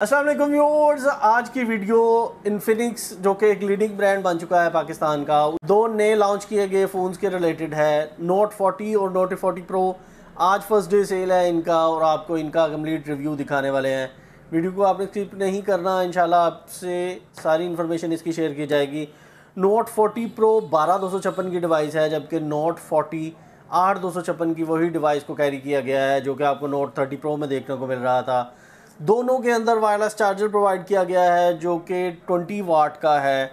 Aslam viewers आज की video Infinix जो कि एक लीडिंग ब्रांड बन चुका है पाकिस्तान का दो नए लॉन्च किए गए फ़ोन्स के रिलेटेड है नोट 40 और नोट 40 प्रो आज फर्स्ट डे सेल है इनका और आपको इनका कम्प्लीट रिव्यू दिखाने वाले हैं वीडियो को आपने स्किप नहीं करना इन आपसे सारी इन्फॉर्मेशन इसकी शेयर की जाएगी नोट फोर्टी प्रो बारह दो की डिवाइस है जबकि नोट फोर्टी आठ दो की वही डिवाइस को कैरी किया गया है जो कि आपको नोट थर्टी प्रो में देखने को मिल रहा था दोनों के अंदर वायरलेस चार्जर प्रोवाइड किया गया है जो कि 20 वाट का है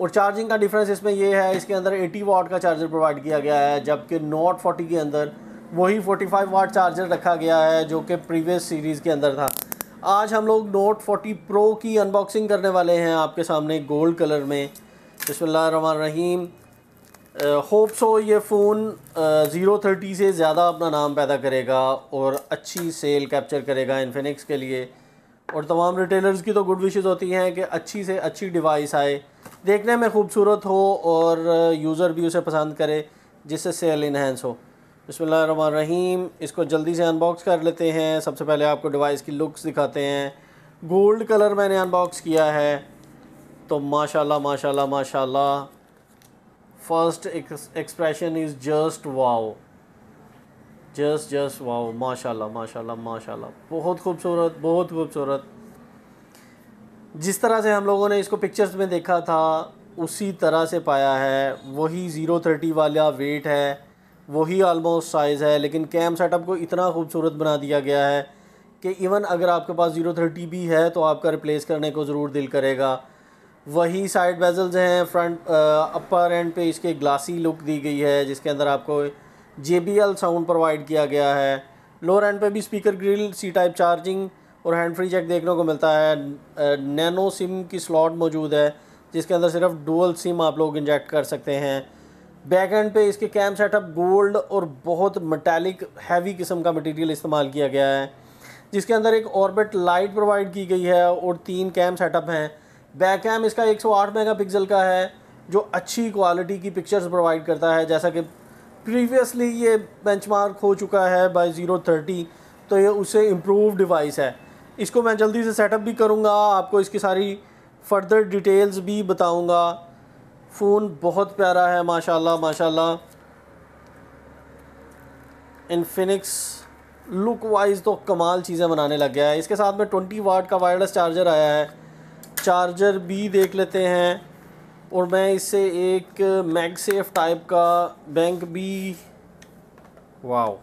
और चार्जिंग का डिफरेंस इसमें यह है इसके अंदर 80 वाट का चार्जर प्रोवाइड किया गया है जबकि नोट 40 के अंदर वही 45 वाट चार्जर रखा गया है जो कि प्रीवियस सीरीज़ के अंदर था आज हम लोग नोट 40 प्रो की अनबॉक्सिंग करने वाले हैं आपके सामने गोल्ड कलर में रहीम होप सो ये फ़ोन ज़ीरो थर्टी से ज़्यादा अपना नाम पैदा करेगा और अच्छी सेल कैप्चर करेगा इन्फिनिक्स के लिए और तमाम रिटेलर्स की तो गुड विशेज़ होती हैं कि अच्छी से अच्छी डिवाइस आए देखने में खूबसूरत हो और यूज़र भी उसे पसंद करे जिससे सेल इन्हेंस हो रहीम इसको जल्दी से अनबॉक्स कर लेते हैं सबसे पहले आपको डिवाइस की लुक्स दिखाते हैं गोल्ड कलर मैंने अनबॉक्स किया है तो माशाल्लाह माशाल्लाह माशाल्लाह first expression is just wow just just wow माशाल्लाह माशाल्लाह माशाल्लाह बहुत खूबसूरत बहुत खूबसूरत जिस तरह से हम लोगों ने इसको पिक्चर्स में देखा था उसी तरह से पाया है वही ज़ीरो थर्टी वाला वेट है वही आलमोस्ट साइज़ है लेकिन कैम सेटअप को इतना खूबसूरत बना दिया गया है कि इवन अगर आपके पास ज़ीरो थर्टी भी है तो आपका रिप्लेस करने को ज़रूर दिल करेगा वही साइड बेजल्स हैं फ्रंट अपर एंड पे इसके ग्लासी लुक दी गई है जिसके अंदर आपको जे साउंड प्रोवाइड किया गया है लोअर एंड पे भी speaker grill C type charging और हैंड फ्री जैक देखने को मिलता है नैनो uh, सिम की स्लॉट मौजूद है जिसके अंदर सिर्फ डुअल सिम आप लोग इंजेक्ट कर सकते हैं बैक एंड पे इसके कैम सेटअप गोल्ड और बहुत मेटालिक हैवी किस्म का मटेरियल इस्तेमाल किया गया है जिसके अंदर एक ऑर्बिट लाइट प्रोवाइड की गई है और तीन कैम सेटअप हैं बैक कैम इसका 108 मेगापिक्सल का है जो अच्छी क्वालिटी की पिक्चर्स प्रोवाइड करता है जैसा कि प्रीवियसली ये बेंचमार्क हो चुका है बाय ज़ीरो थर्टी तो ये उससे इम्प्रूव डिवाइस है इसको मैं जल्दी से सेटअप भी करूँगा आपको इसकी सारी फर्दर डिटेल्स भी बताऊँगा फ़ोन बहुत प्यारा है माशाल्लाह माशाल्लाह इनफिनिक्स लुक वाइज तो कमाल चीज़ें बनाने लग गया है इसके साथ में 20 वाट का वायरलेस चार्जर आया है चार्जर भी देख लेते हैं और मैं इससे एक मैग सेफ टाइप का बैंक भी वाओ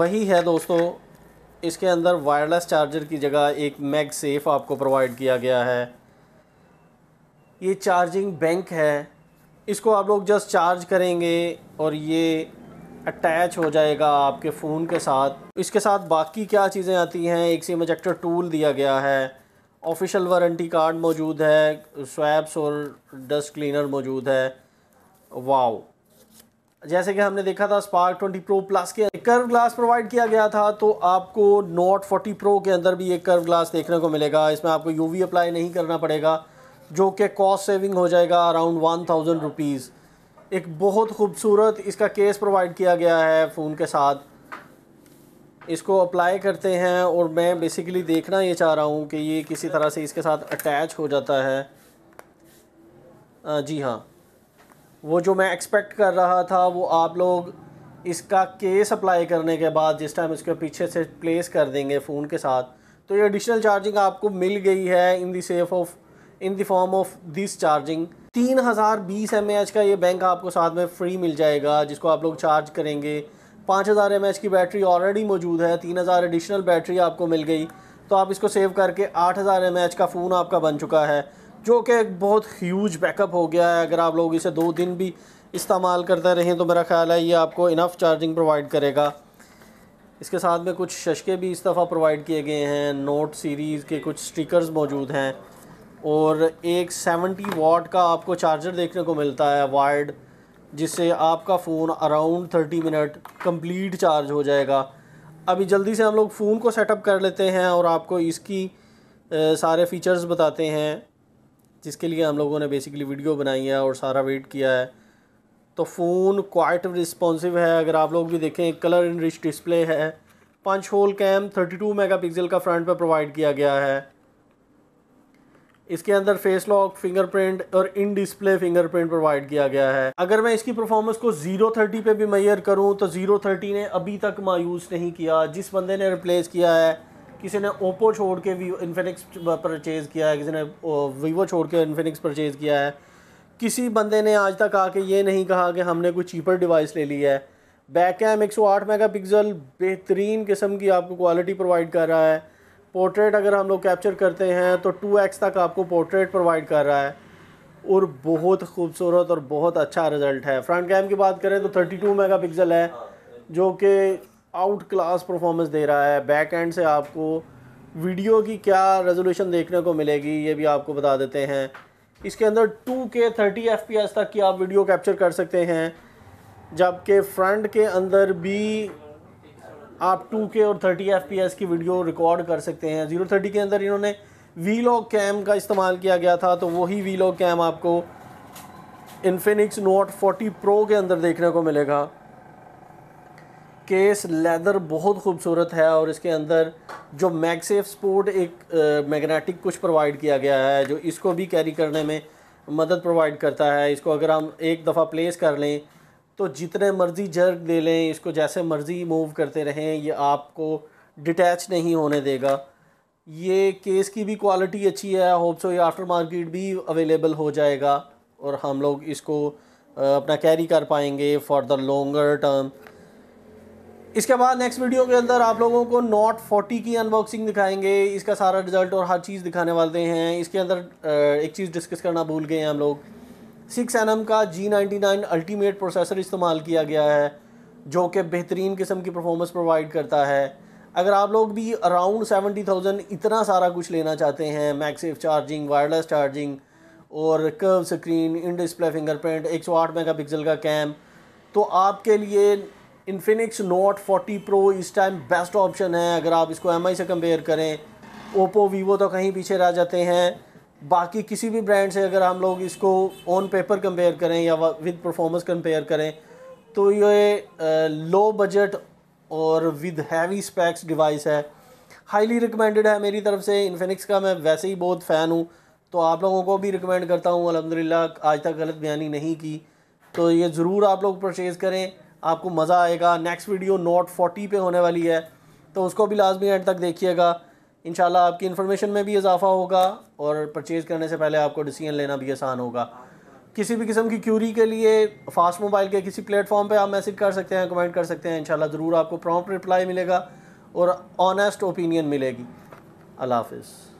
वही है दोस्तों इसके अंदर वायरलेस चार्जर की जगह एक मैग सेफ आपको प्रोवाइड किया गया है ये चार्जिंग बैंक है इसको आप लोग जस्ट चार्ज करेंगे और ये अटैच हो जाएगा आपके फ़ोन के साथ इसके साथ बाकी क्या चीज़ें आती हैं एक सिम एजेक्टर टूल दिया गया है ऑफिशियल वारंटी कार्ड मौजूद है स्वैप्स और डस्ट क्लीनर मौजूद है वाओ जैसे कि हमने देखा था स्पार्क 20 प्रो प्लस के कर्व ग्लास प्रोवाइड किया गया था तो आपको नोट 40 प्रो के अंदर भी एक कर्व ग्लास देखने को मिलेगा इसमें आपको यूवी अप्लाई नहीं करना पड़ेगा जो कि कॉस्ट सेविंग हो जाएगा अराउंड वन थाउजेंड रुपीज़ एक बहुत खूबसूरत इसका केस प्रोवाइड किया गया है फ़ोन के साथ इसको अप्लाई करते हैं और मैं बेसिकली देखना ये चाह रहा हूँ कि ये किसी तरह से इसके साथ अटैच हो जाता है आ, जी हाँ वो जो मैं एक्सपेक्ट कर रहा था वो आप लोग इसका केस अप्लाई करने के बाद जिस टाइम इसके पीछे से प्लेस कर देंगे फ़ोन के साथ तो ये एडिशनल चार्जिंग आपको मिल गई है in the shape of in the form of this charging तीन हज़ार बीस एम का ये बैंक आपको साथ में फ्री मिल जाएगा जिसको आप लोग चार्ज करेंगे पाँच हज़ार एम की बैटरी ऑलरेडी मौजूद है तीन हज़ार एडिशनल बैटरी आपको मिल गई तो आप इसको सेव करके आठ हज़ार एम का फ़ोन आपका बन चुका है जो कि बहुत ह्यूज बैकअप हो गया है अगर आप लोग इसे दो दिन भी इस्तेमाल करते रहें तो मेरा ख्याल है ये आपको इनफ चार्जिंग प्रोवाइड करेगा इसके साथ में कुछ शशके भी इस दफ़ा प्रोवाइड किए गए हैं नोट सीरीज़ के कुछ स्टिकर्स मौजूद हैं और एक सेवेंटी वाट का आपको चार्जर देखने को मिलता है वायर्ड जिससे आपका phone around thirty minute complete charge हो जाएगा अभी जल्दी से हम लोग फ़ोन को सेटअप कर लेते हैं और आपको इसकी सारे फ़ीचर्स बताते हैं जिसके लिए हम लोगों ने बेसिकली वीडियो बनाई है और सारा वेट किया है तो फ़ोन क्वाइट रिस्पॉन्सिव है अगर आप लोग भी देखें कलर इन रिच डिस्प्ले है पंच होल कैम 32 मेगापिक्सल का फ्रंट पर प्रोवाइड किया गया है इसके अंदर फेस लॉक फिंगरप्रिंट और इन डिस्प्ले फिंगरप्रिंट प्रोवाइड किया गया है अगर मैं इसकी परफॉर्मेंस को जीरो थर्टी पे भी मैयर करूं तो जीरो थर्टी ने अभी तक मायूस नहीं किया जिस बंदे ने रिप्लेस किया है किसी ने ओप्पो छोड़ के वी इन्फिनिक्स परचेज़ किया है किसी ने वीवो छोड़ के इन्फिनिक्स परचेज़ किया है किसी बंदे ने आज तक आके ये नहीं कहा कि हमने कोई चीपर डिवाइस ले ली है बैक कैम एक सौ बेहतरीन किस्म की आपको क्वालिटी प्रोवाइड कर रहा है पोर्ट्रेट अगर हम लोग कैप्चर करते हैं तो टू एक्स तक आपको पोर्ट्रेट प्रोवाइड कर रहा है और बहुत खूबसूरत और बहुत अच्छा रिजल्ट है फ्रंट कैम की बात करें तो 32 मेगापिक्सल है जो कि आउट क्लास परफॉर्मेंस दे रहा है बैक एंड से आपको वीडियो की क्या रेजोल्यूशन देखने को मिलेगी ये भी आपको बता देते हैं इसके अंदर 2K 30 FPS तक की आप वीडियो कैप्चर कर सकते हैं जबकि फ्रंट के अंदर भी आप 2K और 30 FPS की वीडियो रिकॉर्ड कर सकते हैं जीरो थर्टी के अंदर इन्होंने वी कैम का इस्तेमाल किया गया था तो वही वी कैम आपको इन्फिनिक्स नोट 40 प्रो के अंदर देखने को मिलेगा केस लेदर बहुत खूबसूरत है और इसके अंदर जो मैगसेफ स्पोर्ट एक मैग्नेटिक कुछ प्रोवाइड किया गया है जो इसको भी कैरी करने में मदद प्रोवाइड करता है इसको अगर हम एक दफ़ा प्लेस कर लें तो जितने मर्ज़ी जर्क दे लें इसको जैसे मर्ज़ी मूव करते रहें ये आपको डिटैच नहीं होने देगा ये केस की भी क्वालिटी अच्छी है होप सो ये आफ्टर मार्केट भी अवेलेबल हो जाएगा और हम लोग इसको अपना कैरी कर पाएंगे फॉर द लॉन्गर टर्म इसके बाद नेक्स्ट वीडियो के अंदर आप लोगों को नॉट फोर्टी की अनबॉक्सिंग दिखाएंगे इसका सारा रिजल्ट और हर चीज़ दिखाने वाले हैं इसके अंदर एक चीज़ डिस्कस करना भूल गए हैं हम लोग सिक्स एन का G ninety nine ultimate processor इस्तेमाल किया गया है जो कि बेहतरीन किस्म की परफॉर्मेंस प्रोवाइड करता है अगर आप लोग भी अराउंड सेवेंटी थाउजेंड इतना सारा कुछ लेना चाहते हैं मैक्सिफ चार्जिंग वायरलेस चार्जिंग और curve screen in display fingerprint एक सौ आठ मेगा पिक्सल का कैम तो आपके लिए इन्फिनिक्स नोट फोर्टी प्रो इस टाइम बेस्ट ऑप्शन है अगर आप इसको एम से कंपेयर करें ओप्पो वीवो तो कहीं पीछे रह जाते हैं बाकी किसी भी ब्रांड से अगर हम लोग इसको ऑन पेपर कंपेयर करें या विद परफॉर्मेंस कंपेयर करें तो ये लो बजट और विद हैवी स्पैक्स डिवाइस है हाईली रिकमेंडेड है मेरी तरफ से इन्फिनिक्स का मैं वैसे ही बहुत फ़ैन हूँ तो आप लोगों को भी रिकमेंड करता हूँ अलहमदिल्ला आज तक गलत बयानी नहीं की तो ये ज़रूर आप लोग परचेज़ करें आपको मज़ा आएगा नेक्स्ट वीडियो नोट फोर्टी पे होने वाली है तो उसको भी लाजमी एंड तक देखिएगा इन आपकी इन्फॉर्मेशन में भी इजाफा होगा और परचेज़ करने से पहले आपको डिसीजन लेना भी आसान होगा किसी भी किस्म की क्यूरी के लिए फास्ट मोबाइल के किसी प्लेटफॉर्म पे आप मैसेज कर सकते हैं कमेंट कर सकते हैं इनशाला ज़रूर आपको प्रॉम्प्ट रिप्लाई मिलेगा और ऑनेस्ट ओपिनियन मिलेगी अल्लाह हाफिज़